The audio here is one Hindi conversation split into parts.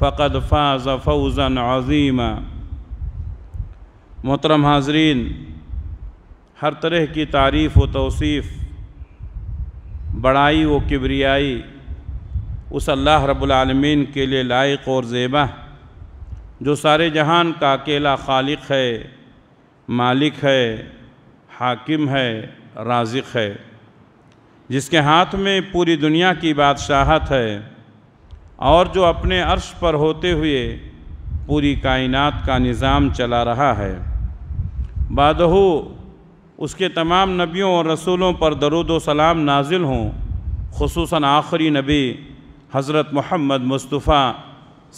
फ़कद फ़ाज़ फौज़न अज़ीम मोहतरम हाजरीन हर तरह की तारीफ़ व तोसीफ़ बड़ाई व किबरियाई उस अल्लाह रब्लमीन के लिए लायक और ज़ेबा जो सारे जहान का अकेला खालिक है मालिक है हाकिम है राजिक है जिसके हाथ में पूरी दुनिया की बादशाहत है और जो अपने अर्श पर होते हुए पूरी कायनात का निज़ाम चला रहा है बादहु उसके तमाम नबियों और रसूलों पर दरुद सलाम नाजिल हों खसूस आखिरी नबी हज़रत मोहम्मद मुस्तफ़ा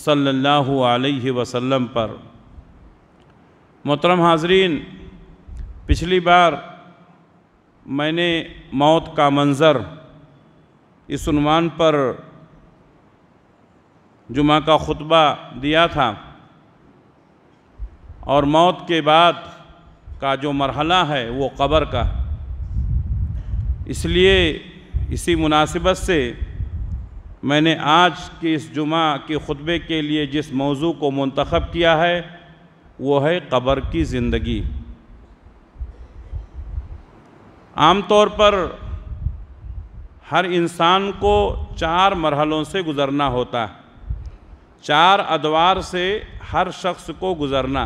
सल्लल्लाहु अलैहि वसल्लम पर मोहतरम हाजरीन पिछली बार मैंने मौत का मंज़र इस उनवान पर जुमा का खुतबा दिया था और मौत के बाद का जो मरहला है वो कब्र का इसलिए इसी मुनासिबत से मैंने आज के इस जुमा के खुतबे के लिए जिस मौजू को मंतखब किया है वो है कब्र की ज़िंदगी तौर पर हर इंसान को चार मरहलों से गुज़रना होता है चार अदवार से हर शख्स को गुज़रना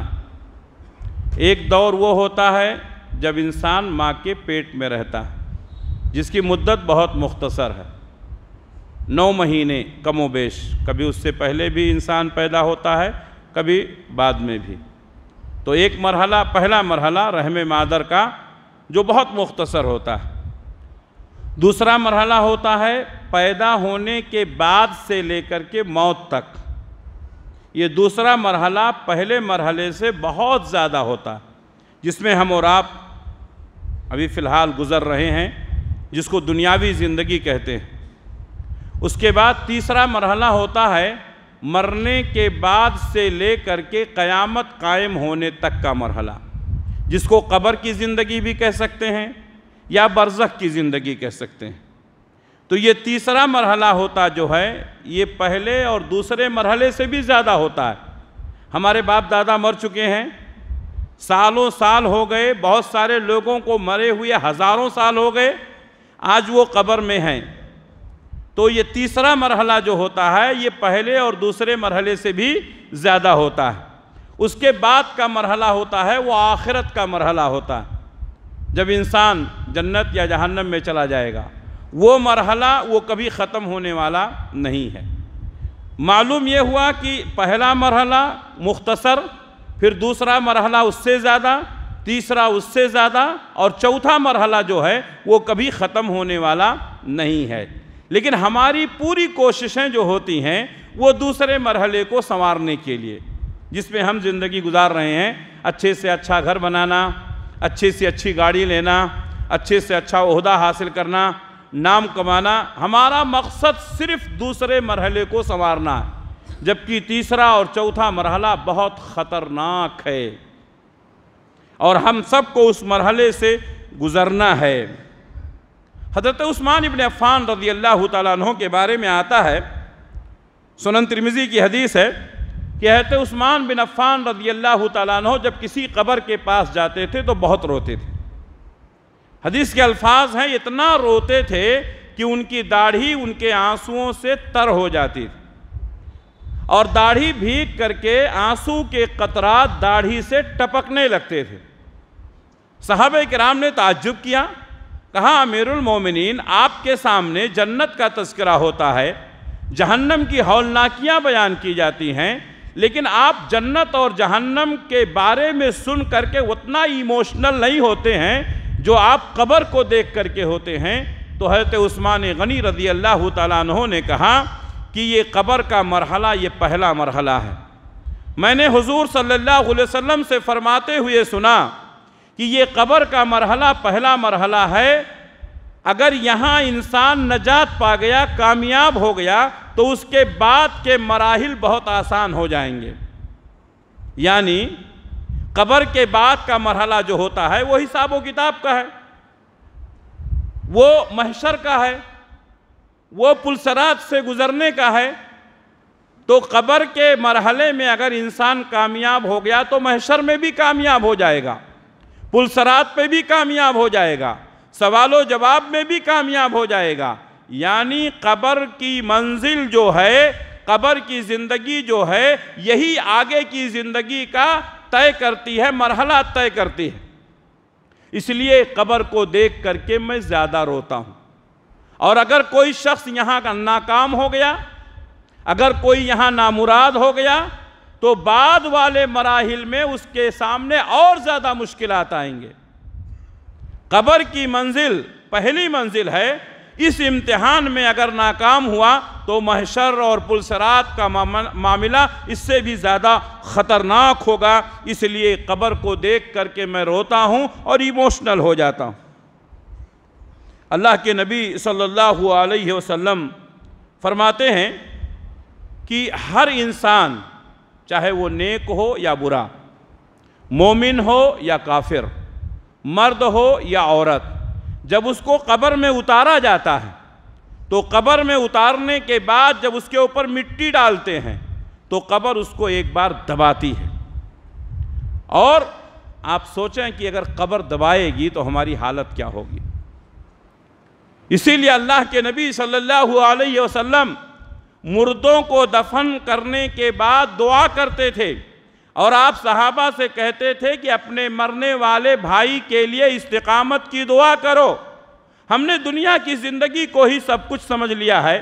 एक दौर वो होता है जब इंसान माँ के पेट में रहता है जिसकी मुद्दत बहुत मुख्तसर है नौ महीने कमो बेश कभी उससे पहले भी इंसान पैदा होता है कभी बाद में भी तो एक मरहला पहला मरहला रहम मादर का जो बहुत मुख्तसर होता है दूसरा मरहला होता है पैदा होने के बाद से लेकर के मौत तक ये दूसरा मरहला पहले मरहले से बहुत ज़्यादा होता जिसमें हम और आप अभी फ़िलहाल गुज़र रहे हैं जिसको दुनियावी ज़िंदगी कहते हैं उसके बाद तीसरा मरहला होता है मरने के बाद से ले कर के क़यामत कायम होने तक का मरहला जिसको कब्र की ज़िंदगी भी कह सकते हैं या बरज़ की ज़िंदगी कह सकते हैं तो ये तीसरा मरहला होता जो है ये पहले और दूसरे मरहले से भी ज़्यादा होता है हमारे बाप दादा मर चुके हैं सालों साल हो गए बहुत सारे लोगों को मरे हुए हज़ारों साल हो गए आज वो कब्र में हैं तो ये तीसरा मरहला जो होता है ये पहले और दूसरे मरहले से भी ज़्यादा होता है उसके बाद का मरहला होता है वो आखिरत का मरहला होता है जब इंसान जन्नत या जहन्नम में चला जाएगा वो मरहला वो कभी ख़त्म होने वाला नहीं है मालूम यह हुआ कि पहला मरहला मुख्तसर फिर दूसरा मरहला उससे ज़्यादा तीसरा उससे ज़्यादा और चौथा मरहला जो है वो कभी ख़त्म होने वाला नहीं है लेकिन हमारी पूरी कोशिशें जो होती हैं वो दूसरे मरहले को संवारने के लिए जिसमें हम ज़िंदगी गुजार रहे हैं अच्छे से अच्छा घर बनाना अच्छे से अच्छी गाड़ी लेना अच्छे से अच्छा अहदा हासिल करना नाम कमाना हमारा मकसद सिर्फ दूसरे मरहले को संवारना है जबकि तीसरा और चौथा मरहला बहुत ख़तरनाक है और हम सबको उस मरहले से गुज़रना है हज़रत उस्मान इबन अफ़ान रदी अल्लाह तहों के बारे में आता है सुनन तिरमिज़ी की हदीस है कि हजरत उस्मान बिन अफ़ान रजी अल्लाह तहों जब किसी कबर के पास जाते थे तो बहुत रोते थे हदीस के अल्फाज हैं इतना रोते थे कि उनकी दाढ़ी उनके आंसुओं से तर हो जाती थी और दाढ़ी भीग करके आंसू के कतरात दाढ़ी से टपकने लगते थे साहब कराम ने ताजुब किया कहा अमीरुल मोमिनीन आपके सामने जन्नत का तस्करा होता है जहन्नम की हौलनाकियाँ बयान की जाती हैं लेकिन आप जन्नत और जहन्नम के बारे में सुन करके उतना इमोशनल नहीं होते हैं जो आप कबर को देख करके होते हैं तो हज़रत उस्मान गनी रज़ी अल्लाह तहों ने कहा कि ये कबर का मरहला ये पहला मरहला है मैंने हुजूर सल्लल्लाहु अलैहि वसल्लम से फरमाते हुए सुना कि ये कबर का मरहला पहला मरहला है अगर यहाँ इंसान नजात पा गया कामयाब हो गया तो उसके बाद के मराहल बहुत आसान हो जाएंगे यानी कबर के बाद का मरहला जो होता है वो हिसाब व किताब का है वो महशर का है वो पुलसरात से गुज़रने का है तो कबर के मरहले में अगर इंसान कामयाब हो गया तो महशर में भी कामयाब हो जाएगा पुलसरात पे भी कामयाब हो जाएगा सवाल जवाब में भी कामयाब हो जाएगा यानी कबर की मंजिल जो है कबर की ज़िंदगी जो है यही आगे की ज़िंदगी का तय करती है मरहला तय करती है इसलिए कब्र को देख करके मैं ज़्यादा रोता हूं और अगर कोई शख्स यहां का नाकाम हो गया अगर कोई यहां नामुराद हो गया तो बाद वाले मराहल में उसके सामने और ज़्यादा मुश्किल आएंगे कब्र की मंजिल पहली मंजिल है इस इम्तहान में अगर नाकाम हुआ तो महशर और पुलसरात का मामला इससे भी ज़्यादा ख़तरनाक होगा इसलिए कब्र को देख करके मैं रोता हूँ और इमोशनल हो जाता हूँ अल्लाह के नबी सल्लल्लाहु अलैहि वसल्लम फरमाते हैं कि हर इंसान चाहे वो नेक हो या बुरा मोमिन हो या काफिर मर्द हो या औरत जब उसको कब्र में उतारा जाता है तो कब्र में उतारने के बाद जब उसके ऊपर मिट्टी डालते हैं तो कब्र उसको एक बार दबाती है और आप सोचें कि अगर कब्र दबाएगी तो हमारी हालत क्या होगी इसीलिए अल्लाह के नबी सल्लल्लाहु अलैहि वसल्लम मुर्दों को दफन करने के बाद दुआ करते थे और आप सहाबा से कहते थे कि अपने मरने वाले भाई के लिए इस्तकामत की दुआ करो हमने दुनिया की ज़िंदगी को ही सब कुछ समझ लिया है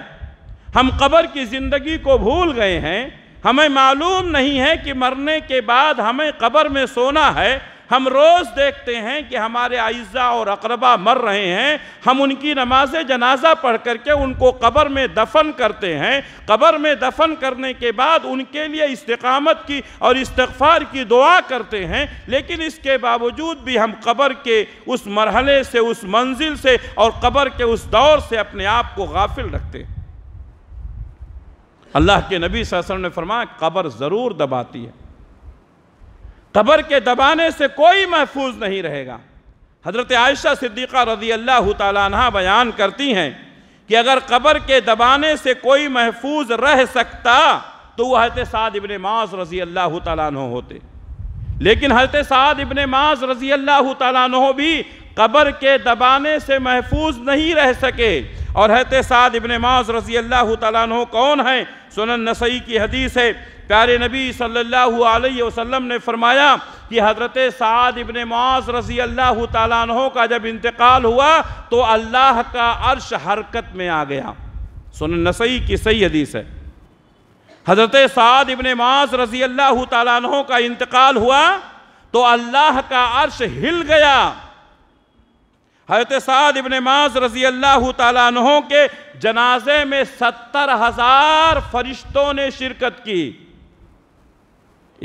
हम कब्र की ज़िंदगी को भूल गए हैं हमें मालूम नहीं है कि मरने के बाद हमें कब्र में सोना है हम रोज़ देखते हैं कि हमारे आयजा और अकरबा मर रहे हैं हम उनकी नमाज जनाजा पढ़ करके उनको कबर में दफन करते हैं कबर में दफन करने के बाद उनके लिए इस्तकामत की और इस्तफ़ार की दुआ करते हैं लेकिन इसके बावजूद भी हम कबर के उस मरहले से उस मंजिल से और कबर के उस दौर से अपने आप को गाफिल रखते हैं अल्लाह के नबी वसल्लम ने फरमाया क़बर ज़रूर दबाती है कबर के दबाने से कोई महफूज नहीं रहेगा हज़रत आयशा सिद्दीक़ा रजी अल्लाह तहा बयान करती हैं कि अगर कबर के दबाने से कोई महफूज रह सकता तो वह हजरत साद इबन माज रजी अल्लाह तहो होते लेकिन हजरत साद इबन माज रजी अल्लाह तहो भी कबर के दबाने से महफूज नहीं रह सके और हजरत साद इबन माज रजी अल्लाह तहो कौन है सुनन नसई की हदीस है प्यारे नबी सल्लल्लाहु अलैहि वसल्लम ने फरमाया कि हज़रत साद इबन मास रसी अल्लाह तहों का जब इंतकाल हुआ तो अल्लाह का अर्श हरकत में आ गया सुन नसई की सही हदीस है हज़रत साद इबन मास रसी अल्लाह तहों का इंतकाल हुआ तो अल्लाह का अर्श हिल गया हजरत साद इबन मास रजी अल्लाह तहों के जनाजे में सत्तर हज़ार फरिश्तों ने शिरकत की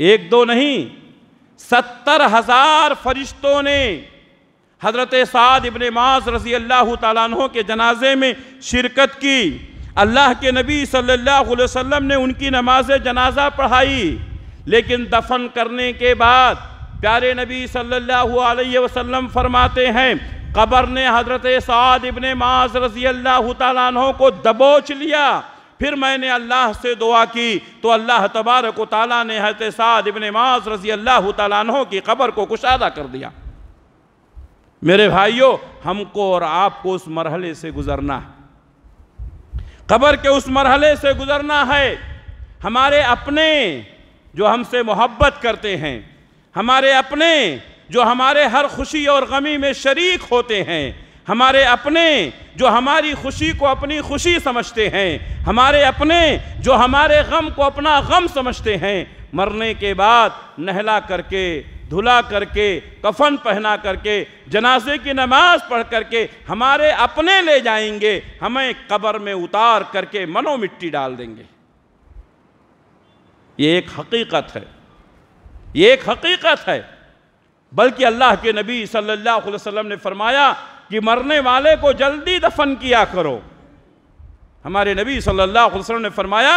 एक दो नहीं सत्तर हजार फरिश्तों ने हजरत साद इबन मास रसी अल्लाह तहों के जनाजे में शिरकत की अल्लाह के नबी सल्लल्लाहु अलैहि वसल्लम ने उनकी नमाज जनाजा पढ़ाई लेकिन दफन करने के बाद प्यारे नबी सल्लल्लाहु अलैहि वसल्लम फरमाते हैं कबर ने हजरत साद इबन मास रसी अल्लाह तहों को दबोच लिया फिर मैंने अल्लाह से दुआ की तो अल्लाह तबारक ताली ने हजरत साद इबन मास रजी अल्लाह तला की खबर को कुशादा कर दिया मेरे भाइयों हमको और आपको उस मरहले से गुजरना है खबर के उस मरहले से गुजरना है हमारे अपने जो हमसे मोहब्बत करते हैं हमारे अपने जो हमारे हर खुशी और गमी में शरीक होते हैं हमारे अपने जो हमारी खुशी को अपनी खुशी समझते हैं हमारे अपने जो हमारे गम को अपना गम समझते हैं मरने के बाद नहला करके धुला करके कफन पहना करके जनाजे की नमाज पढ़ करके हमारे अपने ले जाएंगे हमें कब्र में उतार करके मनो मिट्टी डाल देंगे ये एक हकीकत है ये एक हकीकत है बल्कि अल्लाह के नबी सल्लल्लाहु अलैहि वसल्लम ने फरमाया कि मरने वाले को जल्दी दफन किया करो हमारे नबी सल्लल्लाहु अलैहि वसल्लम ने फरमाया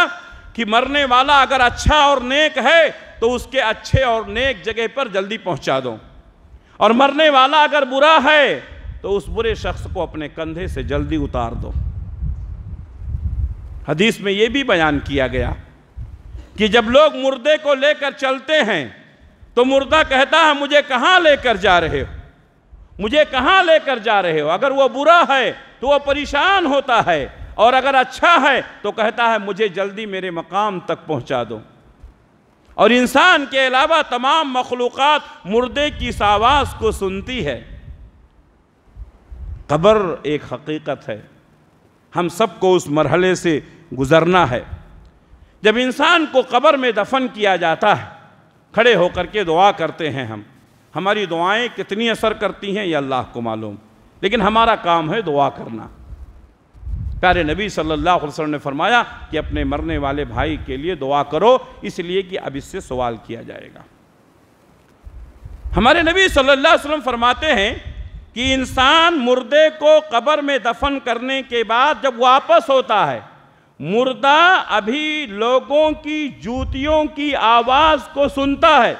कि मरने वाला अगर अच्छा और नेक है तो उसके अच्छे और नेक जगह पर जल्दी पहुंचा दो और मरने वाला अगर बुरा है तो उस बुरे शख्स को अपने कंधे से जल्दी उतार दो हदीस में यह भी बयान किया गया कि जब लोग मुर्दे को लेकर चलते हैं तो मुर्दा कहता है मुझे कहाँ लेकर जा रहे हो मुझे कहाँ लेकर जा रहे हो अगर वो बुरा है तो वो परेशान होता है और अगर अच्छा है तो कहता है मुझे जल्दी मेरे मकाम तक पहुँचा दो और इंसान के अलावा तमाम मखलूक मुर्दे की इस आवाज़ को सुनती है कबर एक हकीकत है हम सबको उस मरहले से गुज़रना है जब इंसान को कब्र में दफन किया जाता है खड़े होकर के दुआ करते हैं हम हमारी दुआएं कितनी असर करती हैं ये अल्लाह को मालूम लेकिन हमारा काम है दुआ करना प्यारे नबी सल्लल्लाहु अलैहि वसल्लम ने फरमाया कि अपने मरने वाले भाई के लिए दुआ करो इसलिए कि अब इससे सवाल किया जाएगा हमारे नबी सल्लल्लाहु अलैहि वसल्लम फरमाते हैं कि इंसान मुर्दे को कब्र में दफन करने के बाद जब वापस होता है मुर्दा अभी लोगों की जूतियों की आवाज़ को सुनता है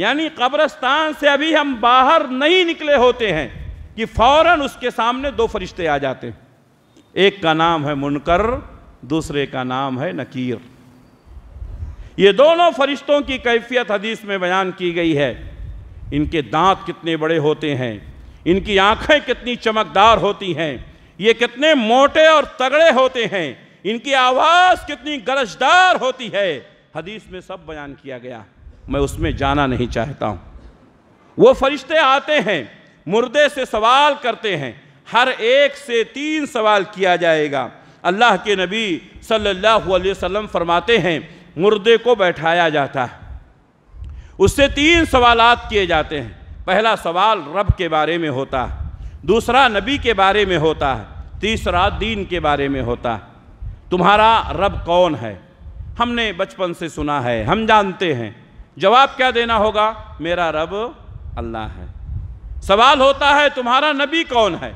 यानी कब्रस्तान से अभी हम बाहर नहीं निकले होते हैं कि फौरन उसके सामने दो फरिश्ते आ जाते हैं एक का नाम है मुनकर दूसरे का नाम है नकीर ये दोनों फरिश्तों की कैफियत हदीस में बयान की गई है इनके दांत कितने बड़े होते हैं इनकी आंखें कितनी चमकदार होती हैं ये कितने मोटे और तगड़े होते हैं इनकी आवाज़ कितनी गरजदार होती है हदीस में सब बयान किया गया है मैं उसमें जाना नहीं चाहता हूँ वो फरिश्ते आते हैं मुर्दे से सवाल करते हैं हर एक से तीन सवाल किया जाएगा अल्लाह के नबी सल्लल्लाहु अलैहि वसल्लम फरमाते हैं मुर्दे को बैठाया जाता है उससे तीन सवाल किए जाते हैं पहला सवाल रब के बारे में होता है दूसरा नबी के बारे में होता है तीसरा दीन के बारे में होता है तुम्हारा रब कौन है हमने बचपन से सुना है हम जानते हैं जवाब क्या देना होगा मेरा रब अल्लाह है सवाल होता है तुम्हारा नबी कौन है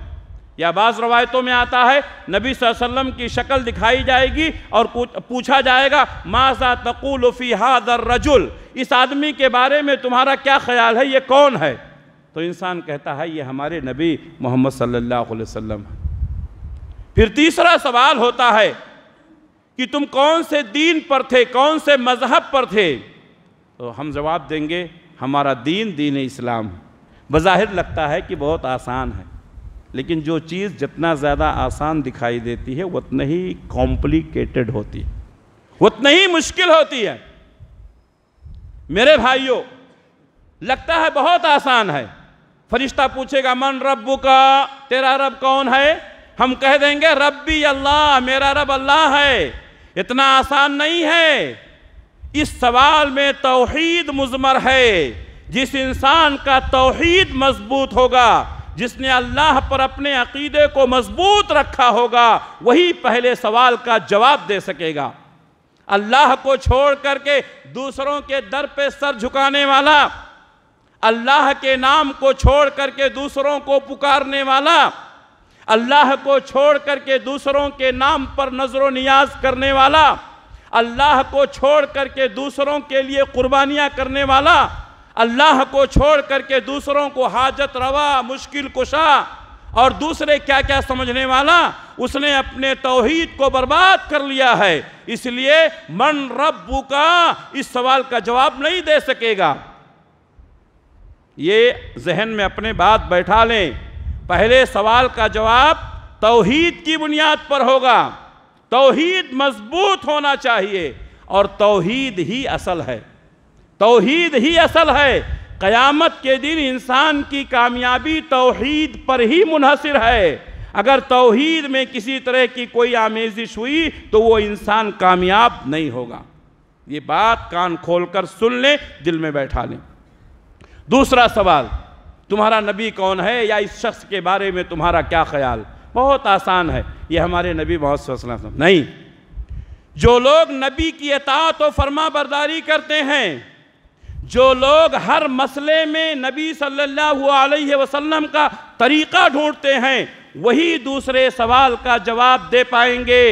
या बाज़ रवायतों में आता है नबी वसल्लम की शक्ल दिखाई जाएगी और पूछा जाएगा माजा तकुलफ़ी हादर रजुल इस आदमी के बारे में तुम्हारा क्या ख्याल है ये कौन है तो इंसान कहता है ये हमारे नबी मोहम्मद सल्लल्लाहु अलैहि वसल्लम है फिर तीसरा सवाल होता है कि तुम कौन से दीन पर थे कौन से मज़हब पर थे तो हम जवाब देंगे हमारा दीन दीन इस्लाम बज़ाहिर लगता है कि बहुत आसान है लेकिन जो चीज़ जितना ज़्यादा आसान दिखाई देती है उतना ही कॉम्प्लिकेटेड होती है उतना ही मुश्किल होती है मेरे भाइयों लगता है बहुत आसान है फरिश्ता पूछेगा मन रब का तेरा रब कौन है हम कह देंगे रब्बी अल्लाह मेरा रब अल्लाह है इतना आसान नहीं है इस सवाल में तोहद मजमर है जिस इंसान का तोहद मजबूत होगा जिसने अल्लाह पर अपने अकीदे को मजबूत रखा होगा वही पहले सवाल का जवाब दे सकेगा अल्लाह को छोड़ करके दूसरों के दर पे सर झुकाने वाला अल्लाह के नाम को छोड़ करके दूसरों को पुकारने वाला अल्लाह को छोड़ करके दूसरों के नाम पर नजर नियाज करने वाला अल्लाह को छोड़ करके दूसरों के लिए कुर्बानियाँ करने वाला अल्लाह को छोड़ करके दूसरों को हाजत रवा मुश्किल कुशा और दूसरे क्या क्या समझने वाला उसने अपने तोहहीद को बर्बाद कर लिया है इसलिए मन रब्बू का इस सवाल का जवाब नहीं दे सकेगा ये जहन में अपने बात बैठा लें पहले सवाल का जवाब तोहहीद की बुनियाद पर होगा तोहीद मजबूत होना चाहिए और तोहीद ही असल है तोहीद ही असल है क़यामत के दिन इंसान की कामयाबी तोहीद पर ही मुनहसर है अगर तोहीद में किसी तरह की कोई आमेजिश हुई तो वो इंसान कामयाब नहीं होगा ये बात कान खोल कर सुन लें दिल में बैठा लें दूसरा सवाल तुम्हारा नबी कौन है या इस शख्स के बारे में तुम्हारा क्या ख्याल बहुत आसान है ये हमारे नबी बहुत वसल्लम नहीं जो लोग नबी की अतात तो फरमा बरदारी करते हैं जो लोग हर मसले में नबी सल्लल्लाहु अलैहि वसल्लम का तरीक़ा ढूंढते हैं वही दूसरे सवाल का जवाब दे पाएंगे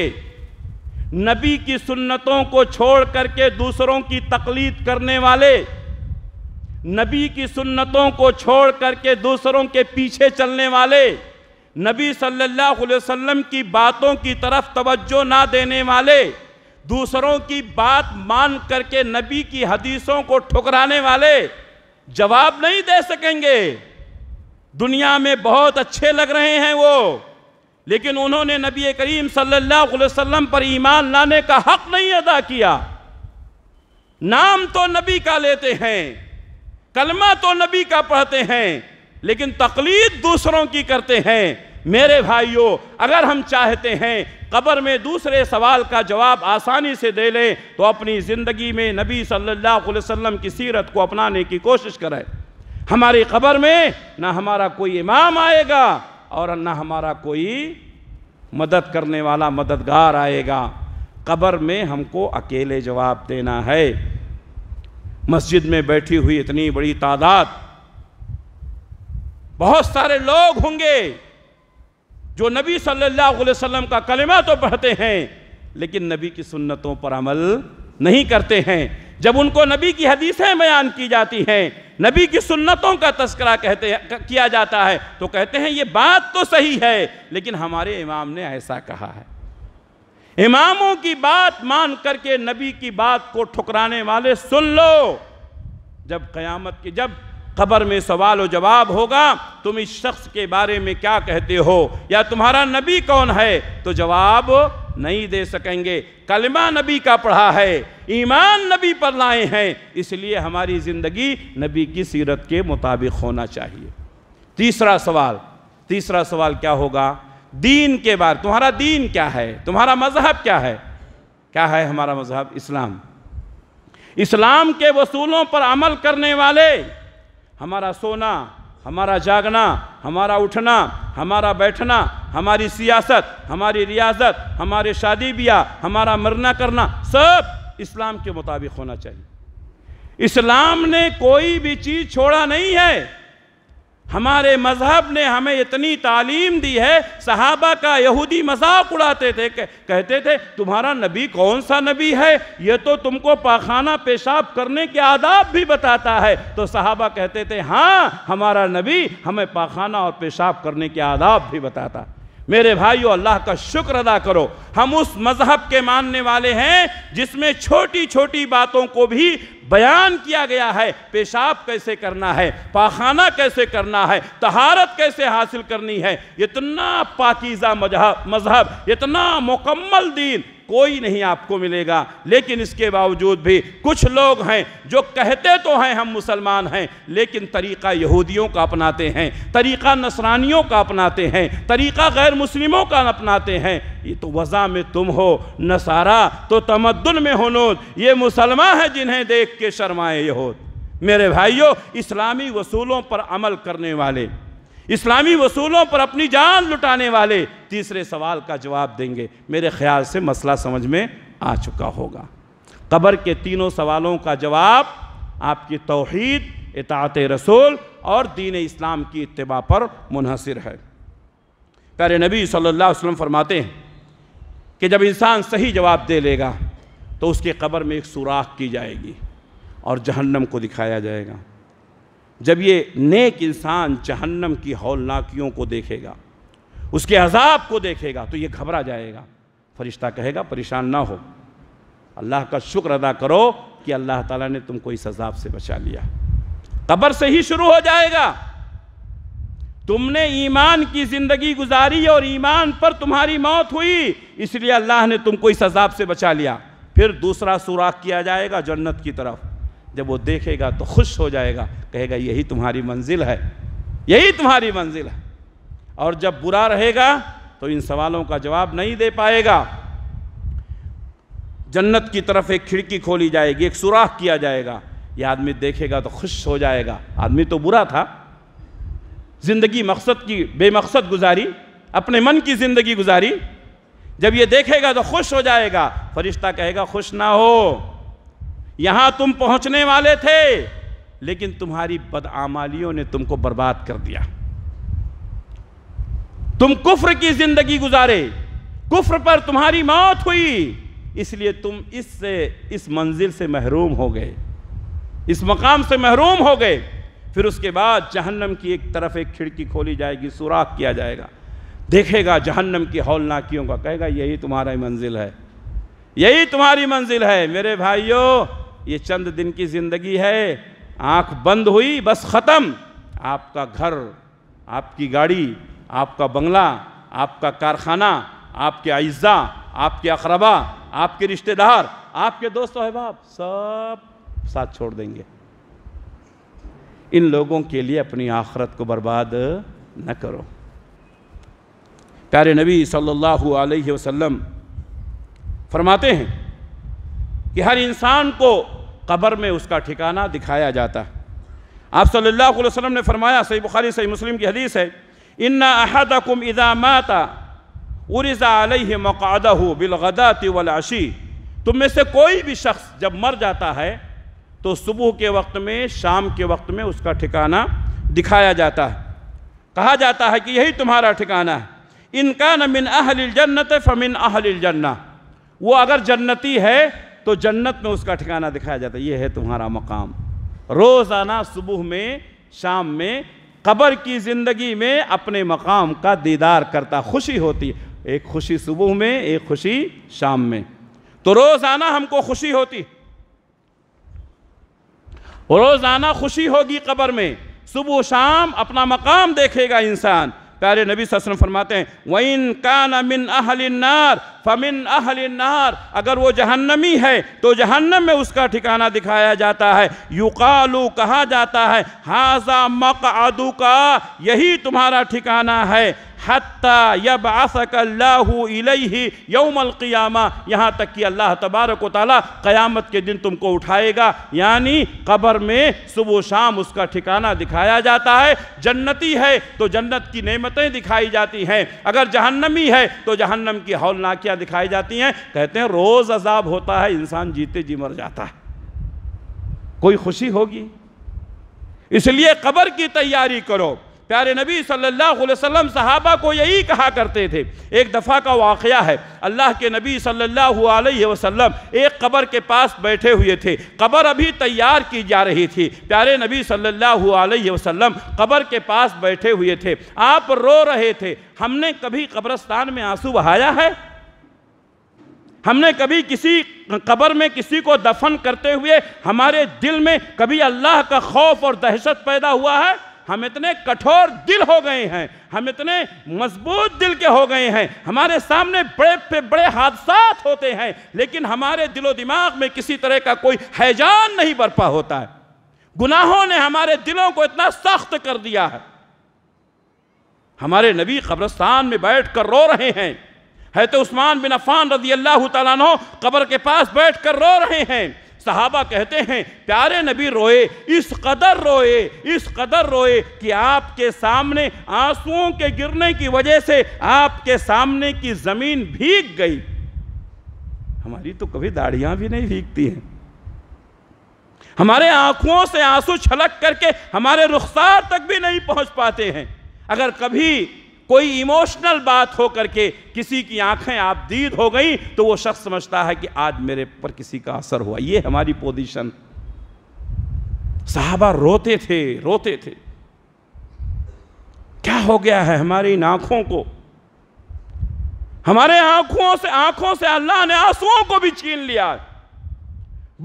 नबी की सुन्नतों को छोड़ करके दूसरों की तकलीद करने वाले नबी की सुन्नतों को छोड़ करके दूसरों के पीछे चलने वाले नबी सल्लल्लाहु अलैहि वसल्लम की बातों की तरफ तवज्जो ना देने वाले दूसरों की बात मान करके नबी की हदीसों को ठुकराने वाले जवाब नहीं दे सकेंगे दुनिया में बहुत अच्छे लग रहे हैं वो लेकिन उन्होंने नबी करीम सल्लल्लाहु अलैहि वसल्लम पर ईमान लाने का हक नहीं अदा किया नाम तो नबी का लेते हैं कलमा तो नबी का पढ़ते हैं लेकिन तकलीद दूसरों की करते हैं मेरे भाइयों अगर हम चाहते हैं कब्र में दूसरे सवाल का जवाब आसानी से दे लें तो अपनी ज़िंदगी में नबी सल्लल्लाहु अलैहि वसल्लम की सीरत को अपनाने की कोशिश करें हमारी कब्र में ना हमारा कोई इमाम आएगा और ना हमारा कोई मदद करने वाला मददगार आएगा कब्र में हमको अकेले जवाब देना है मस्जिद में बैठी हुई इतनी बड़ी तादाद बहुत सारे लोग होंगे जो नबी सल्लल्लाहु अलैहि वसल्लम का कलमा तो पढ़ते हैं लेकिन नबी की सुन्नतों पर अमल नहीं करते हैं जब उनको नबी की हदीसें बयान की जाती हैं नबी की सुन्नतों का तस्करा कहते किया जाता है तो कहते हैं ये बात तो सही है लेकिन हमारे इमाम ने ऐसा कहा है इमामों की बात मान करके नबी की बात को ठुकराने वाले सुन लो जब कयामत की जब खबर में सवाल व जवाब होगा तुम इस शख्स के बारे में क्या कहते हो या तुम्हारा नबी कौन है तो जवाब नहीं दे सकेंगे कलमा नबी का पढ़ा है ईमान नबी पर लाए हैं इसलिए हमारी ज़िंदगी नबी की सीरत के मुताबिक होना चाहिए तीसरा सवाल तीसरा सवाल क्या होगा दीन के बारे तुम्हारा दीन क्या है तुम्हारा मज़हब क्या है क्या है हमारा मज़हब इस्लाम इस्लाम के वसूलों पर अमल करने वाले हमारा सोना हमारा जागना हमारा उठना हमारा बैठना हमारी सियासत हमारी रियासत हमारे शादी ब्याह हमारा मरना करना सब इस्लाम के मुताबिक होना चाहिए इस्लाम ने कोई भी चीज़ छोड़ा नहीं है हमारे मज़हब ने हमें इतनी तालीम दी है सहाबा का यहूदी मजाक उड़ाते थे कहते थे तुम्हारा नबी कौन सा नबी है ये तो तुमको पाखाना पेशाब करने के आदाब भी बताता है तो सहाबा कहते थे हाँ हमारा नबी हमें पाखाना और पेशाब करने के आदाब भी बताता मेरे भाइयों अल्लाह का शुक्र अदा करो हम उस मज़हब के मानने वाले हैं जिसमें छोटी छोटी बातों को भी बयान किया गया है पेशाब कैसे करना है पाखाना कैसे करना है तहारत कैसे हासिल करनी है इतना पाकिज़ा मजहब मजहब इतना मुकम्मल दीन कोई नहीं आपको मिलेगा लेकिन इसके बावजूद भी कुछ लोग हैं जो कहते तो हैं हम मुसलमान हैं लेकिन तरीक़ा यहूदियों का अपनाते हैं तरीक़ा नसरानियों का अपनाते हैं तरीक़ा गैर मुस्लिमों का अपनाते हैं ये तो वज़ा में तुम हो नसारा तो तमदन में होनोद ये मुसलमान हैं जिन्हें देख के शर्माए यहूद मेरे भाइयों इस्लामी वसूलों पर अमल करने वाले इस्लामी वसूलों पर अपनी जान लुटाने वाले तीसरे सवाल का जवाब देंगे मेरे ख्याल से मसला समझ में आ चुका होगा कबर के तीनों सवालों का जवाब आपकी तोहद इतात रसूल और दीन इस्लाम की इतबा पर मुनहसर है प्यारे नबी सल्लल्लाहु अलैहि वसल्लम फरमाते हैं कि जब इंसान सही जवाब दे लेगा तो उसकी कबर में एक सुराख की जाएगी और जहन्नम को दिखाया जाएगा जब ये नेक इंसान जहन्नम की हौलनाकियों को देखेगा उसके अजाब को देखेगा तो ये घबरा जाएगा फरिश्ता कहेगा परेशान ना हो अल्लाह का शुक्र अदा करो कि अल्लाह ताला ने तुमको इस अजाब से बचा लिया कब्र से ही शुरू हो जाएगा तुमने ईमान की ज़िंदगी गुजारी और ईमान पर तुम्हारी मौत हुई इसलिए अल्लाह ने तुमको इस अजाब से बचा लिया फिर दूसरा सुराख किया जाएगा जन्नत की तरफ जब वो देखेगा तो खुश हो जाएगा कहेगा यही तुम्हारी मंजिल है यही तुम्हारी मंजिल है और जब बुरा रहेगा तो इन सवालों का जवाब नहीं दे पाएगा जन्नत की तरफ एक खिड़की खोली जाएगी एक सुराख किया जाएगा यह आदमी देखेगा तो खुश हो जाएगा आदमी तो बुरा था जिंदगी मकसद की बेमकसद गुजारी अपने मन की जिंदगी गुजारी जब ये देखेगा तो खुश हो जाएगा फरिश्ता कहेगा खुश ना हो यहां तुम पहुंचने वाले थे लेकिन तुम्हारी बदआमालियों ने तुमको बर्बाद कर दिया तुम कुफ्र की जिंदगी गुजारे कुफ्र पर तुम्हारी मौत हुई इसलिए तुम इससे इस मंजिल से महरूम हो गए इस मकाम से महरूम हो गए फिर उसके बाद जहन्नम की एक तरफ एक खिड़की खोली जाएगी सुराख किया जाएगा देखेगा जहन्नम की हौलनाकियों का कहेगा यही तुम्हारी मंजिल है यही तुम्हारी मंजिल है मेरे भाइयों ये चंद दिन की ज़िंदगी है आंख बंद हुई बस ख़त्म आपका घर आपकी गाड़ी आपका बंगला आपका कारखाना आपके अज्जा आपके अखरबा आपके रिश्तेदार आपके दोस्त अहबाब सब साथ छोड़ देंगे इन लोगों के लिए अपनी आखरत को बर्बाद न करो प्यारे नबी सल्लल्लाहु अलैहि वसल्लम फरमाते हैं कि हर इंसान को कब्र में उसका ठिकाना दिखाया जाता है आप सल्लल्लाहु अलैहि वसल्लम ने फरमाया सही बुखारी सही मुस्लिम की हदीस है इन्ना अहदकुम इज़ा माता उरिजा अलह मकादा हो बिलगदा तिवलाशी तुम में से कोई भी शख्स जब मर जाता है तो सुबह के वक्त में शाम के वक्त में उसका ठिकाना दिखाया जाता है कहा जाता है कि यही तुम्हारा ठिकाना है इनका न मिन अहल जन्नत फ़मिन अहल जन्ना वो अगर जन्नती है तो जन्नत में उसका ठिकाना दिखाया जाता है ये है तुम्हारा मकाम रोज़ाना सुबह में शाम में कबर की ज़िंदगी में अपने मकाम का दीदार करता खुशी होती है एक खुशी सुबह में एक खुशी शाम में तो रोज़ाना हमको खुशी होती रोज़ाना खुशी होगी कबर में सुबह शाम अपना मकाम देखेगा इंसान प्यारे नबी सस्म फरमाते हैं वइन का नमिन अहलिनार फमिन नार अगर वो जहन्नमी है तो जहन्नम में उसका ठिकाना दिखाया जाता है युकालू कहा जाता है हाजा मक का यही तुम्हारा ठिकाना है हत्ता यब यौमल क़ियामा यहाँ तक कि अल्लाह तबारक ताली क़यामत के दिन तुमको उठाएगा यानी कब्र में सुबह शाम उसका ठिकाना दिखाया जाता है जन्नती है तो जन्नत की नेमतें दिखाई जाती हैं अगर जहन्नमी है तो जहन्नम की हौलनाकिया क्या दिखाई जाती हैं कहते हैं रोज़ अजाब होता है इंसान जीते जी मर जाता है कोई खुशी होगी इसलिए कबर की तैयारी करो प्यारे नबी सल्लल्लाहु अलैहि वसल्लम सहाबा को यही कहा करते थे एक दफ़ा का वाकया है अल्लाह के नबी सल्लल्लाहु अलैहि वसल्लम एक कबर के पास बैठे हुए थे कबर अभी तैयार की जा रही थी प्यारे नबी सल्लल्लाहु अलैहि वसल्लम कबर के पास बैठे हुए थे आप रो रहे थे हमने कभी कब्रस्तान में आंसू बहाया है हमने कभी किसी कब्र में किसी को दफन करते हुए हमारे दिल में कभी अल्लाह का खौफ और दहशत पैदा हुआ है हम इतने कठोर दिल हो गए हैं हम इतने मजबूत दिल के हो गए हैं हमारे सामने बड़े पे बड़े हादसा होते हैं लेकिन हमारे दिलो दिमाग में किसी तरह का कोई हैजान नहीं बरपा होता है गुनाहों ने हमारे दिलों को इतना सख्त कर दिया है हमारे नबी कब्रस्तान में बैठ कर रो रहे हैं है तो उस्मान बिन अफान रजी अल्लाह तु कब्र के पास बैठ कर रो रहे हैं सहाबा कहते हैं प्यारे नबी रोए इस कदर रोए इस कदर रोए कि आपके सामने आंसुओं के गिरने की वजह से आपके सामने की ज़मीन भीग गई हमारी तो कभी दाढ़ियां भी नहीं भीगती हैं हमारे आंखों से आंसू छलक करके हमारे रुखसार तक भी नहीं पहुंच पाते हैं अगर कभी कोई इमोशनल बात हो करके किसी की आंखें आप दीद हो गई तो वो शख्स समझता है कि आज मेरे पर किसी का असर हुआ ये हमारी पोजीशन साहबा रोते थे रोते थे क्या हो गया है हमारी इन आंखों को हमारे आंखों से आंखों से अल्लाह ने आंसुओं को भी छीन लिया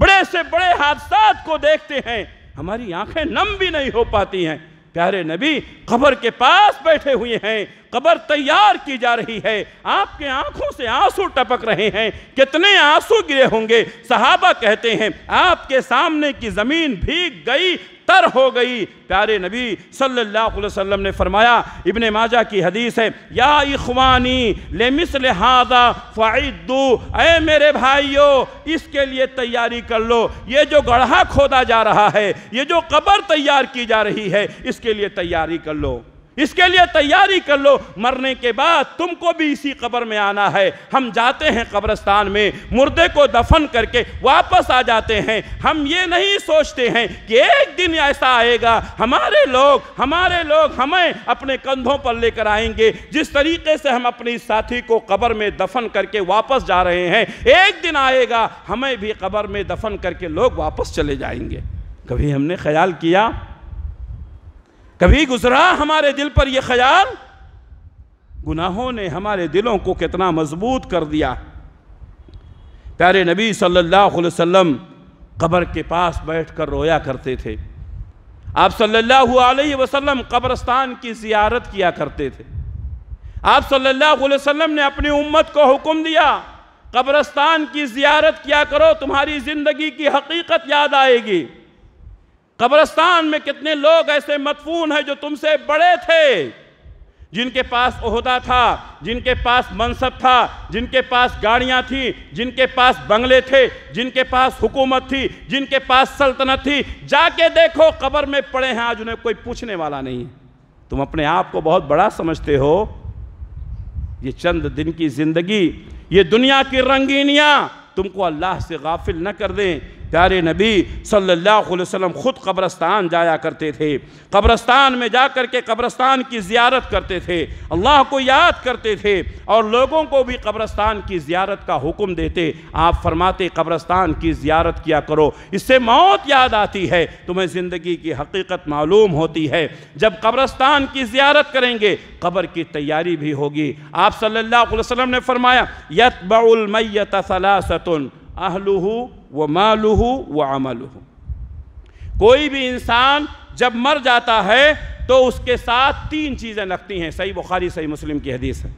बड़े से बड़े हादसात को देखते हैं हमारी आंखें नम भी नहीं हो पाती हैं प्यारे नबी कब्र के पास बैठे हुए हैं कब्र तैयार की जा रही है आपके आंखों से आंसू टपक रहे हैं कितने आंसू गिरे होंगे सहाबा कहते हैं आपके सामने की ज़मीन भीग गई तर हो गई प्यारे नबी सल्लल्लाहु अलैहि वसल्लम ने फरमाया इबन माजा की हदीस है या इखवानी ले मिसल हादा फ़ाइदू अय मेरे भाइयों इसके लिए तैयारी कर लो ये जो गढ़ा खोदा जा रहा है ये जो कबर तैयार की जा रही है इसके लिए तैयारी कर लो इसके लिए तैयारी कर लो मरने के बाद तुमको भी इसी कब्र में आना है हम जाते हैं कब्रस्तान में मुर्दे को दफन करके वापस आ जाते हैं हम ये नहीं सोचते हैं कि एक दिन ऐसा आएगा हमारे लोग हमारे लोग हमें अपने कंधों पर लेकर आएंगे जिस तरीके से हम अपने साथी को कब्र में दफन करके वापस जा रहे हैं एक दिन आएगा हमें भी कब्र में दफन करके लोग वापस चले जाएंगे कभी हमने ख्याल किया कभी गुजरा हमारे दिल पर यह ख्याल गुनाहों ने हमारे दिलों को कितना मजबूत कर दिया प्यारे नबी सल्लल्लाहु अलैहि वसल्लम कब्र के पास बैठकर रोया करते थे आप सल्लल्लाहु अलैहि वसल्लम कब्रस्तान की जियारत किया करते थे आप सल्लल्लाहु अलैहि वसल्लम ने अपनी उम्मत को हुक्म दिया कब्रस्तान की जियारत किया करो तुम्हारी ज़िंदगी की हकीकत याद आएगी कब्रस्तान में कितने लोग ऐसे मतफून हैं जो तुमसे बड़े थे जिनके पास अहदा था जिनके पास मनसब था जिनके पास गाड़ियां थी जिनके पास बंगले थे जिनके पास हुकूमत थी जिनके पास सल्तनत थी जाके देखो कब्र में पड़े हैं आज उन्हें कोई पूछने वाला नहीं तुम अपने आप को बहुत बड़ा समझते हो ये चंद दिन की ज़िंदगी ये दुनिया की रंगीनियाँ तुमको अल्लाह से गाफिल न कर दें प्यारे नबी सल्लल्लाहु अलैहि वसल्लम ख़ुद कब्रस्तान जाया करते थे कब्रस्तान में जा कर के कब्रस्तान की ज़ियारत करते थे अल्लाह को याद करते थे और लोगों को भी कब्रस्तान की ज़ियारत का हुक्म देते आप फरमाते कब्रस्तान की ज़ियारत किया करो इससे मौत याद आती है तुम्हें ज़िंदगी की हकीकत मालूम होती है जब कब्रस्तान की ज़ियारत करेंगे कब्र की तैयारी भी होगी आप सल्लल्लाहु अलैहि वसल्लम ने फरमाया यतबाउल मैत सलासतुन अहलुहू व मालूह व हो कोई भी इंसान जब मर जाता है तो उसके साथ तीन चीज़ें लगती हैं सही बुखारी सही मुस्लिम की हदीस है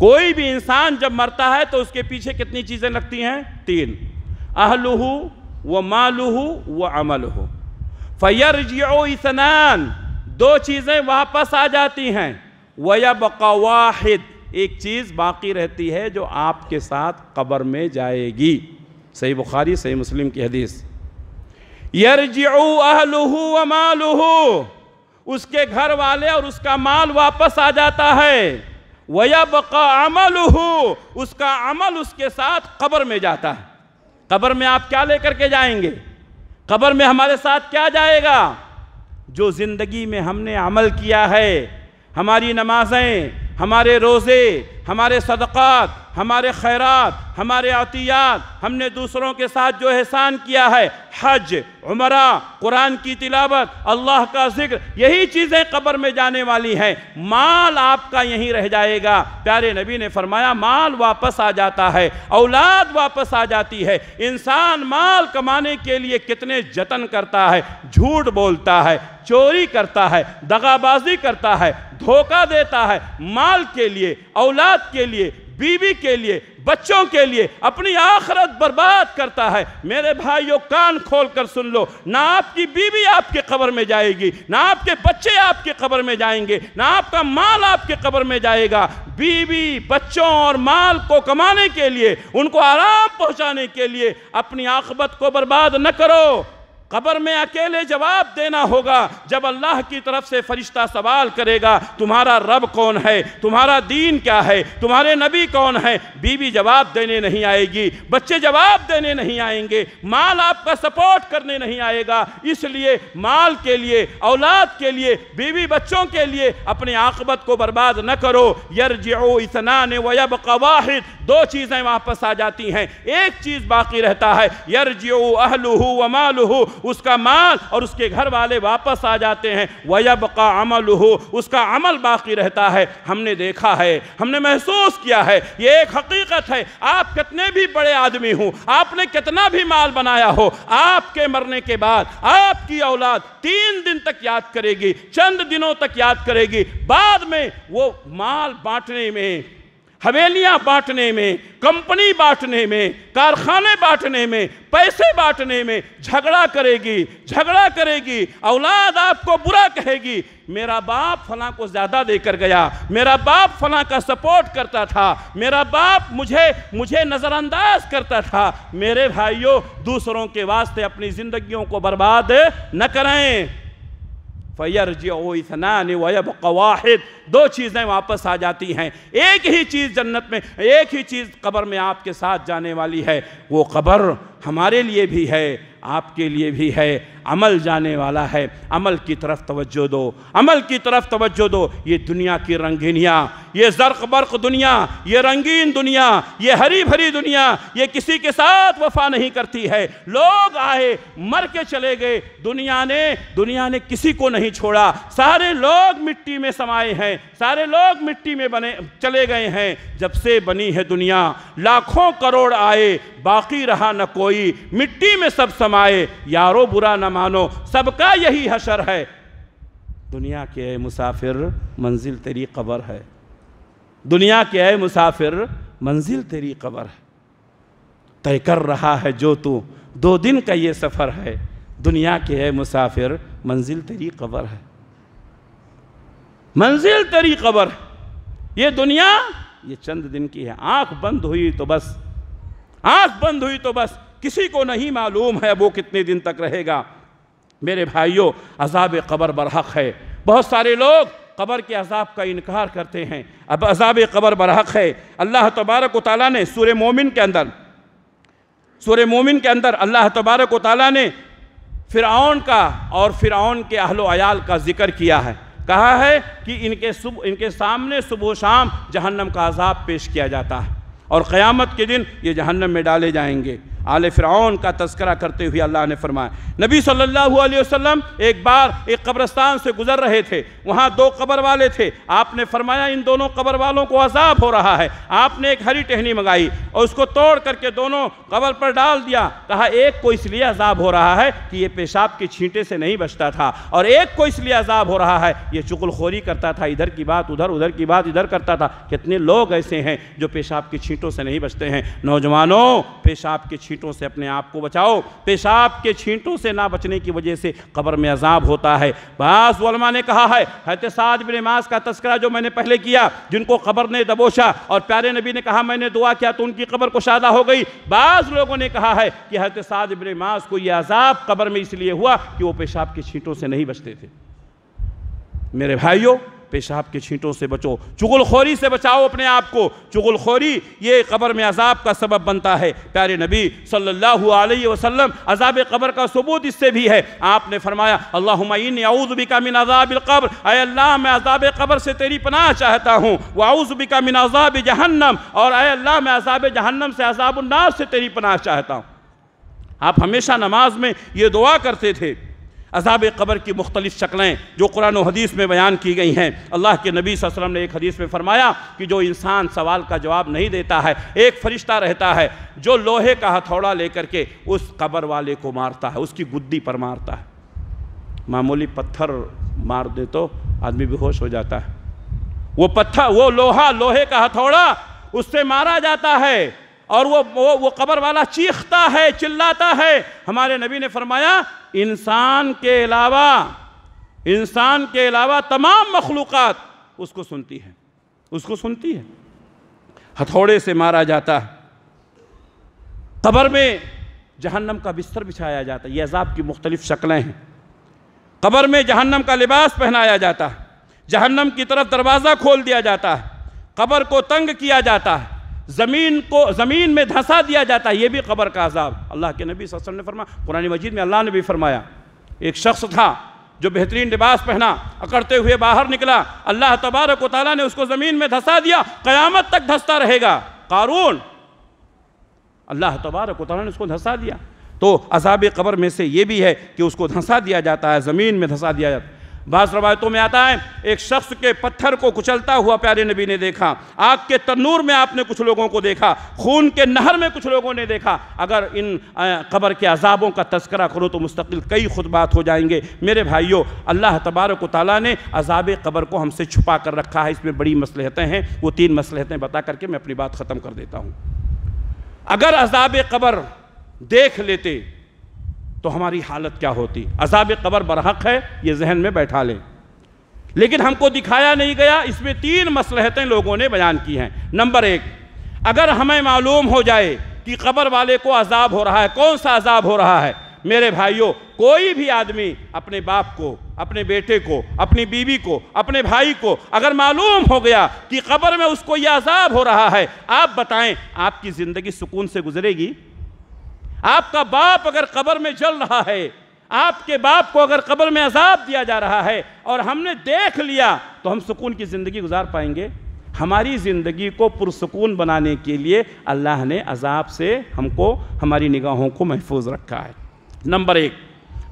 कोई भी इंसान जब मरता है तो उसके पीछे कितनी चीज़ें लगती हैं तीन अहलहू व मालुहु व हो फ़ैर इसनान दो चीज़ें वापस आ जाती हैं वाहिद एक चीज़ बाकी रहती है जो आपके साथ कब्र में जाएगी सही बुखारी सही मुस्लिम की हदीस यरजू व मालहू उसके घर वाले और उसका माल वापस आ जाता है वया बका अमल उसका अमल उसके साथ कब्र में जाता है कब्र में आप क्या लेकर के जाएंगे कब्र में हमारे साथ क्या जाएगा जो ज़िंदगी में हमने अमल किया है हमारी नमाज़ें हमारे रोज़े हमारे सदक़ात हमारे खैरात हमारे अतियात हमने दूसरों के साथ जो एहसान किया है हज उमरा कुरान की तिलावत अल्लाह का जिक्र यही चीज़ें कब्र में जाने वाली हैं माल आपका यहीं रह जाएगा प्यारे नबी ने फरमाया माल वापस आ जाता है औलाद वापस आ जाती है इंसान माल कमाने के लिए कितने जतन करता है झूठ बोलता है चोरी करता है दगाबाजी करता है धोखा देता है माल के लिए औलाद के लिए बीवी के लिए बच्चों के लिए अपनी आखरत बर्बाद करता है मेरे भाइयों कान खोल कर सुन लो ना आपकी बीवी आपके कब्र में जाएगी ना आपके बच्चे आपके कब्र में जाएंगे ना आपका माल आपके कब्र में जाएगा बीवी बच्चों और माल को कमाने के लिए उनको आराम पहुंचाने के लिए अपनी आखबत को बर्बाद न करो कबर में अकेले जवाब देना होगा जब अल्लाह की तरफ से फरिश्ता सवाल करेगा तुम्हारा रब कौन है तुम्हारा दीन क्या है तुम्हारे नबी कौन है बीवी जवाब देने नहीं आएगी बच्चे जवाब देने नहीं आएंगे माल आपका सपोर्ट करने नहीं आएगा इसलिए माल के लिए औलाद के लिए बीवी बच्चों के लिए अपने आकबत को बर्बाद न करो यरजो इसनान वब कवाहिद दो चीज़ें वापस आ जाती हैं एक चीज़ बाकी रहता है जो अहलू व मालू उसका माल और उसके घर वाले वापस आ जाते हैं वयब का अमल हो उसका अमल बाकी रहता है हमने देखा है हमने महसूस किया है ये एक हकीकत है आप कितने भी बड़े आदमी हों आपने कितना भी माल बनाया हो आपके मरने के बाद आपकी औलाद तीन दिन तक याद करेगी चंद दिनों तक याद करेगी बाद में वो माल बांटने में हवेलियां बांटने में कंपनी बांटने में कारखाने बांटने में पैसे बांटने में झगड़ा करेगी झगड़ा करेगी औलाद आपको बुरा कहेगी मेरा बाप फला को ज़्यादा देकर गया मेरा बाप फला का सपोर्ट करता था मेरा बाप मुझे मुझे नज़रअंदाज करता था मेरे भाइयों दूसरों के वास्ते अपनी ज़िंदगियों को बर्बाद न करें फ़ैर ओ इतना वाहिद दो चीज़ें वापस आ जाती हैं एक ही चीज़ जन्नत में एक ही चीज़ कब्र में आपके साथ जाने वाली है वो कब्र हमारे लिए भी है आपके लिए भी है अमल जाने वाला है अमल की तरफ तवज्जो दो अमल की तरफ तवज्जो दो ये दुनिया की रंगीनियाँ ये ज़रक बर्क दुनिया ये रंगीन दुनिया ये हरी भरी दुनिया ये किसी के साथ वफा नहीं करती है लोग आए मर के चले गए दुनिया ने दुनिया ने किसी को नहीं छोड़ा सारे लोग मिट्टी में समाए हैं सारे लोग मिट्टी में बने चले गए हैं जब से बनी है दुनिया लाखों करोड़ आए बाकी रहा न कोई मिट्टी में सब समाए यारो बुरा न मानो सबका यही हशर है दुनिया के मुसाफिर मंजिल तेरी कबर है दुनिया के आए मुसाफिर मंजिल तेरी कबर है तय कर रहा है जो तू दो दिन का ये सफ़र है दुनिया के है मुसाफिर मंजिल तेरी कबर है मंजिल तेरी कबर ये दुनिया ये चंद दिन की है आंख बंद हुई तो बस आंख बंद हुई तो बस किसी को नहीं मालूम है वो कितने दिन तक रहेगा मेरे भाइयों अजाब कबर बरहक है बहुत सारे लोग कबर के अजाब का इनकार करते हैं अब अजाब कबर बरहक है अल्लाह तबारक वाली ने सूर मोमिन के अंदर सूर मोमिन के अंदर अल्लाह तबारक वाली ने फ़िरौन का और फ़िरौन के अहलो अयाल का जिक्र किया है कहा है कि इनके सुबह इनके सामने सुबह शाम जहन्नम का अजाब पेश किया जाता है और क़यामत के दिन ये जहन्नम में डाले जाएंगे आले फ़िरौन का तस्करा करते हुए अल्लाह ने फरमाया नबी सल्लल्लाहु अलैहि वसल्लम एक बार एक कब्रस्तान से गुजर रहे थे वहाँ दो कब्र वाले थे आपने फरमाया इन दोनों कब्र वालों को अजाब हो रहा है आपने एक हरी टहनी मंगाई और उसको तोड़ करके दोनों कब्र पर डाल दिया कहा एक को इसलिए अजाब हो रहा है कि ये पेशाब के छींटे से नहीं बचता था और एक को इसलिए अजाब हो रहा है ये चुगलखोरी करता था इधर की बात उधर उधर की बात इधर करता था कितने लोग ऐसे हैं जो पेशाब की छींटों से नहीं बचते हैं नौजवानों पेशाब के छींटों से अपने आप को बचाओ पेशाब के छींटों से ना बचने की वजह से कब्र में अजाब होता है बास वलमा ने कहा है हतसाद बिन मास का तस्करा जो मैंने पहले किया जिनको कब्र ने दबोचा और प्यारे नबी ने कहा मैंने दुआ किया तो उनकी कब्र शादा हो गई बास लोगों ने कहा है कि हतसाद बिन मास को यह अजाब कब्र में इसलिए हुआ कि वो पेशाब की छींटों से नहीं बचते थे मेरे भाइयों पेशाब के छींटों से बचो चुगलखोरी से बचाओ अपने आप को चुगलखोरी ये कब्र में अजाब का सबब बनता है प्यारे नबी सल्लल्लाहु अलैहि वसल्लम अजाब कब्र का सबूत इससे भी है आपने फरमाया अल्लाहबिका मिन अजाबिलकब्र अय अल्लाह मैं अजाब कब्र से तेरी पनाह चाहता हूँ वाउज़बिका मिन अजाब जहन्नम और अय अल्लाह मैं अजाब जहन्नम से अजाबुलनार से तेरी पनाह चाहता हूँ आप हमेशा नमाज में ये दुआ करते थे अजाब कबर की मुख्तलिफ शक्लें जो कुरान हदीस में बयान की गई हैं अल्लाह के नबी वसल्लम ने एक हदीस में फरमाया कि जो इंसान सवाल का जवाब नहीं देता है एक फरिश्ता रहता है जो लोहे का हथौड़ा लेकर के उस कबर वाले को मारता है उसकी गुद्दी पर मारता है मामूली पत्थर मार दे तो आदमी बेहोश हो जाता है वो पत्थर वो लोहा लोहे का हथौड़ा उससे मारा जाता है और वो वो, वो कबर वाला चीखता है चिल्लाता है हमारे नबी ने फरमाया इंसान के अलावा इंसान के अलावा तमाम मखलूक उसको सुनती है उसको सुनती है हथौड़े से मारा जाता है कबर में जहन्नम का बिस्तर बिछाया जाता है ये अजाब की मुख्तलिफ शक्लें हैं कबर में जहन्नम का लिबास पहनाया जाता है जहन्नम की तरफ दरवाज़ा खोल दिया जाता है कबर को तंग किया जाता है ज़मीन को ज़मीन में धंसा दिया जाता है ये भी कबर का अजाब अल्लाह के नबी वसल्लम ने फरमाया कुरान मजीद में अल्लाह ने भी फरमाया एक शख्स था जो बेहतरीन लिबास पहना अकड़ते हुए बाहर निकला अल्लाह तबारक ताली ने उसको ज़मीन में धंसा दिया क़यामत तक धंसता रहेगा कारून अल्लाह तबारक ताली ने उसको धंसा दिया तो अजाब कबर में से ये भी है कि उसको धंसा दिया जाता है ज़मीन में धंसा दिया जाता है बास रवायतों में आता है एक शख्स के पत्थर को कुचलता हुआ प्यारे नबी ने देखा आग के तन्नूर में आपने कुछ लोगों को देखा खून के नहर में कुछ लोगों ने देखा अगर इन कबर के अजाबों का तस्करा करो तो मुस्तकिल कई खुतबात हो जाएंगे मेरे भाइयों अल्लाह तबारक ताली ने अजाब कबर को हमसे छुपा कर रखा है इसमें बड़ी मसलहतें हैं वो तीन मसलहतें बता करके मैं अपनी बात ख़त्म कर देता हूँ अगर अजाब कबर देख लेते तो हमारी हालत क्या होती अजाब कबर बरहक है ये जहन में बैठा लें लेकिन हमको दिखाया नहीं गया इसमें तीन मसलहतें लोगों ने बयान की हैं नंबर एक अगर हमें मालूम हो जाए कि कबर वाले को अजाब हो रहा है कौन सा अजाब हो रहा है मेरे भाइयों कोई भी आदमी अपने बाप को अपने बेटे को अपनी बीवी को अपने भाई को अगर मालूम हो गया कि कबर में उसको यह अजाब हो रहा है आप बताएं आपकी ज़िंदगी सुकून से गुजरेगी आपका बाप अगर कब्र में जल रहा है आपके बाप को अगर कब्र में अजाब दिया जा रहा है और हमने देख लिया तो हम सुकून की ज़िंदगी गुजार पाएंगे हमारी ज़िंदगी को पुरसकून बनाने के लिए अल्लाह ने अजाब से हमको हमारी निगाहों को महफूज रखा है नंबर एक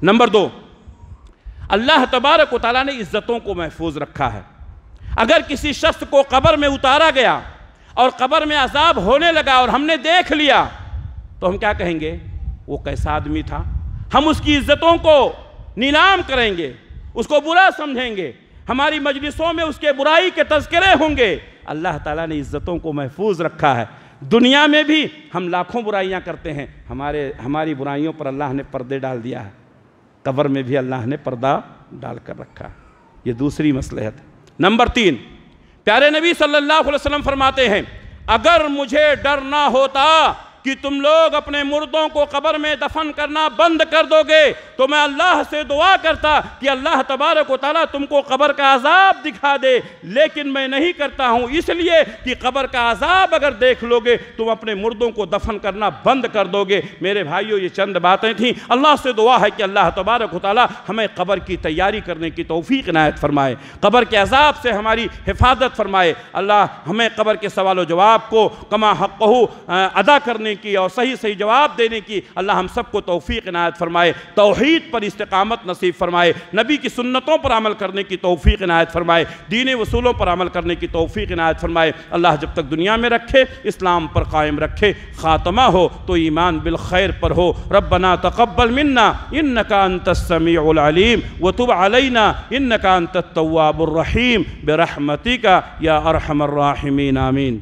नंबर दो अल्लाह तबारक ताली ने इज़्ज़तों को महफूज रखा है अगर किसी शख्स को कब्र में उतारा गया और कब्र में अजाब होने लगा और हमने देख लिया तो हम क्या कहेंगे वो कैसा आदमी था हम उसकी इज्जतों को नीलाम करेंगे उसको बुरा समझेंगे हमारी मजलिसों में उसके बुराई के तस्करे होंगे अल्लाह ताला ने इज्जतों को महफूज रखा है दुनिया में भी हम लाखों बुराइयां करते हैं हमारे हमारी बुराइयों पर अल्लाह ने पर्दे डाल दिया है कब्र में भी अल्लाह ने पर्दा डाल कर रखा है ये दूसरी मसलहत नंबर तीन प्यारे नबी सल्लल्लाहु अलैहि वसल्लम फरमाते हैं अगर मुझे डर ना होता कि तुम लोग अपने मुर्दों को कब्र में दफन करना बंद कर दोगे तो मैं अल्लाह से दुआ करता कि अल्लाह तबारक वाली तुमको कब्र का अजाब दिखा दे लेकिन मैं नहीं करता हूँ इसलिए कि कब्र का अजाब अगर देख लोगे तुम अपने मुर्दों को दफन करना बंद कर दोगे मेरे भाइयों ये चंद बातें थी अल्लाह से दुआ है कि अल्लाह तबारक वाली हमें कब्र की तैयारी करने की तोफ़ी नायत फरमाए कब्र के अजाब से हमारी हिफाजत फरमाए अल्लाह हमें कब्र के सवाल जवाब को कमा हक अदा करने की और सही सही जवाब देने की अल्लाह हम सबको तोफ़ी इनायत फ़रमाए तोहद पर इस्तकामत नसीब फ़रमाए नबी की सुन्नतों पर अमल करने की तोफ़ी इनायत फ़रमाए दीन वसूलों पर अमल करने की तोफ़ी इनायत फ़रमाए अल्लाह जब तक दुनिया में रखे इस्लाम पर कायम रखे ख़ात्मा हो तो ईमान बिल खैर पर हो रबना तकबल मन्ना इन नकान तस्मीम व तुब अलना इन नकान तवाबुलरहीम बरहमती का या अरहमर्राहमीन आमीन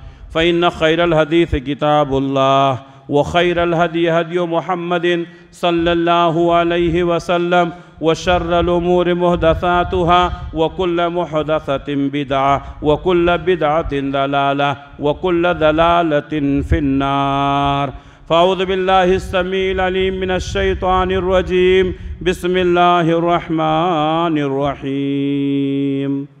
فإن خير الحديث كتاب الله وخير الهدي هدي محمد صلى الله عليه وسلم وشر الأمور محدثاتها وكل محدثة بدعة وكل بدعة دلالة وكل دلالة في النار فأعوذ بالله السميع العليم من الشيطان الرجيم بسم الله الرحمن الرحيم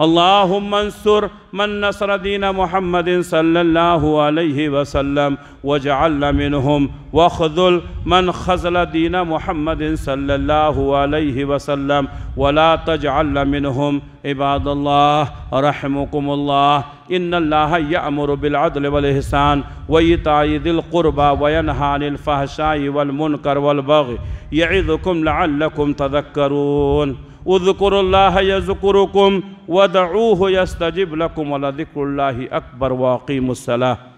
اللهم انصر من نصر دين محمد صلى الله عليه وسلم واجعلنا منهم واخذل من خذل دين محمد صلى الله عليه وسلم ولا تجعلنا منهم عباد الله رحمكم الله إن الله يأمر بالعدل والإحسان وإيتاء ذي القربى وينهى عن الفحشاء والمنكر والبغي يعظكم لعلكم تذكرون اذكروا الله يذكركم ودعوه يستجب لكم ولذكر الله أكبر وأقيموا الصلاة